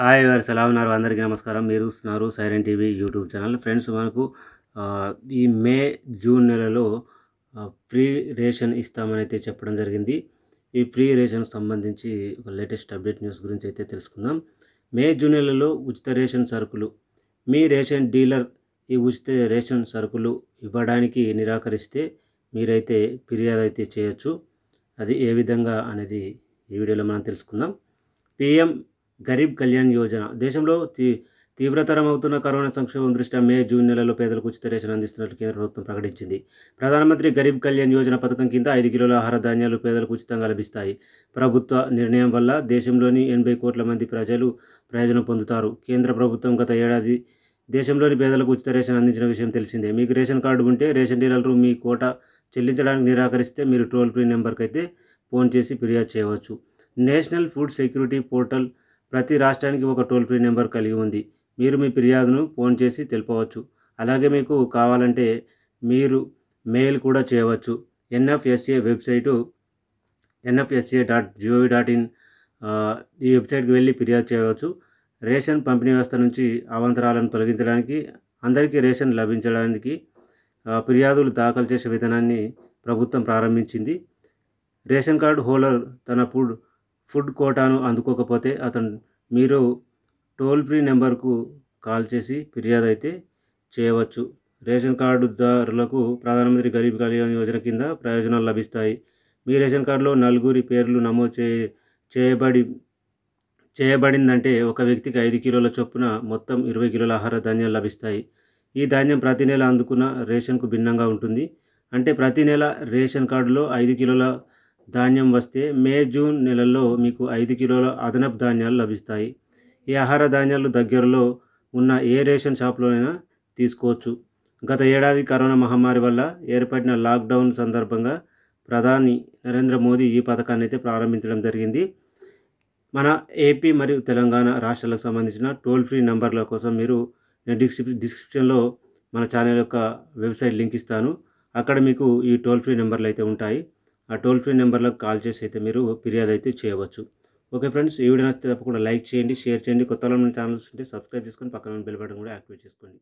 hi వారు సెలవు ఉన్నారు అందరికీ నమస్కారం మీరు చూస్తున్నారు siren TV YouTube channel friends మనకు ఈ మే జూన్ నెలలో ఫ్రీ రేషన్ ఇస్తామని అయితే చెప్పడం జరిగింది ఈ ఫ్రీ రేషన్ సంబంధించి ఒక లేటెస్ట్ అప్డేట్ న్యూస్ గురించి అయితే తెలుసుకుందాం మే జూన్ నెలలో ఉచిత రేషన్ సరుకులు మీ రేషన్ డీలర్ ఈ ఉచిత రేషన్ సరుకులు ఇవ్వడానికి నిరాకరిస్తే మీరైతే ఫిర్యాదు అయితే చేయొచ్చు అది ఏ విధంగా అనేది ఈ వీడియోలో మనం తెలుసుకుందాం పిఎం గరీబ్ కళ్యాణ్ యోజన దేశంలో తీ తీవ్రతరమవుతున్న కరోనా సంక్షోభం దృష్ట్యా మే జూన్ నెలలో పేదలకు ఉచిత రేషన్ అందిస్తున్నట్లు కేంద్ర ప్రభుత్వం ప్రకటించింది ప్రధానమంత్రి గరీబ్ కళ్యాణ్ యోజన పథకం కింద ఐదు కిలోల ఆహార ధాన్యాలు పేదలకు ఉచితంగా లభిస్తాయి ప్రభుత్వ నిర్ణయం వల్ల దేశంలోని ఎనభై కోట్ల మంది ప్రజలు ప్రయోజనం పొందుతారు కేంద్ర ప్రభుత్వం గత ఏడాది దేశంలోని పేదలకు ఉచిత రేషన్ అందించిన విషయం తెలిసిందే మీకు రేషన్ కార్డు ఉంటే రేషన్ డీలర్లు మీ కోట చెల్లించడానికి నిరాకరిస్తే మీరు టోల్ ఫ్రీ నెంబర్కి అయితే ఫోన్ చేసి ఫిర్యాదు చేయవచ్చు నేషనల్ ఫుడ్ సెక్యూరిటీ పోర్టల్ ప్రతి రాష్ట్రానికి ఒక టోల్ ఫ్రీ నెంబర్ కలిగి ఉంది మీరు మీ ఫిర్యాదును ఫోన్ చేసి తెలుపవచ్చు అలాగే మీకు కావాలంటే మీరు మెయిల్ కూడా చేయవచ్చు NFSA website NFSA dot gov dot in ఈ వెబ్సైట్కి వెళ్ళి ఫిర్యాదు చేయవచ్చు రేషన్ పంపిణీ వ్యవస్థ నుంచి అవంతరాలను తొలగించడానికి అందరికీ రేషన్ లభించడానికి ఫిర్యాదులు దాఖలు చేసే విధానాన్ని ప్రభుత్వం ప్రారంభించింది రేషన్ కార్డు హోల్డర్ తన ఫుడ్ కోటాను అందుకోకపోతే అతను మీరు టోల్ ఫ్రీ నెంబర్కు కాల్ చేసి ఫిర్యాదు అయితే చేయవచ్చు రేషన్ కార్డుదారులకు ప్రధానమంత్రి గరీబ్ కళ్యాణ్ యోజన కింద ప్రయోజనాలు లభిస్తాయి మీ రేషన్ కార్డులో నలుగురి పేర్లు నమోదు చే చేయబడి చేయబడిందంటే ఒక వ్యక్తికి ఐదు కిలోల చొప్పున మొత్తం ఇరవై కిలోల ఆహార ధాన్యాలు లభిస్తాయి ఈ ధాన్యం ప్రతి నెల అందుకున్న రేషన్కు భిన్నంగా ఉంటుంది అంటే ప్రతి నెల రేషన్ కార్డులో ఐదు కిలోల ధాన్యం వస్తే మే జూన్ నెలల్లో మీకు ఐదు కిలోల అదనపు ధాన్యాలు లభిస్తాయి ఈ ఆహార ధాన్యాలు దగ్గరలో ఉన్న ఏ రేషన్ షాప్లోనైనా తీసుకోవచ్చు గత ఏడాది కరోనా మహమ్మారి వల్ల ఏర్పడిన లాక్డౌన్ సందర్భంగా ప్రధాని నరేంద్ర మోదీ ఈ పథకాన్ని అయితే ప్రారంభించడం జరిగింది మన ఏపీ మరియు తెలంగాణ రాష్ట్రాలకు సంబంధించిన టోల్ ఫ్రీ నెంబర్ల కోసం మీరు నేను డిస్క్రిప్ డిస్క్రిప్షన్లో మన ఛానల్ యొక్క వెబ్సైట్ లింక్ ఇస్తాను అక్కడ మీకు ఈ టోల్ ఫ్రీ నెంబర్లు అయితే ఉంటాయి ఆ టోల్ ఫ్రీ నెంబర్లకు కాల్ చేసి అయితే మీరు ఫిర్యాదు అయితే చేయవచ్చు ఓకే ఫ్రెండ్స్ ఈ వీడియో నచ్చితే తప్పకుండా లైక్ చేయండి షేర్ చేయండి కొత్తలో ఉన్న ఛానల్స్ ఉంటే సబ్స్క్రైబ్ చేసుకొని పక్కన బెల్ బటన్ కూడా యాక్టివేట్ చేసుకోండి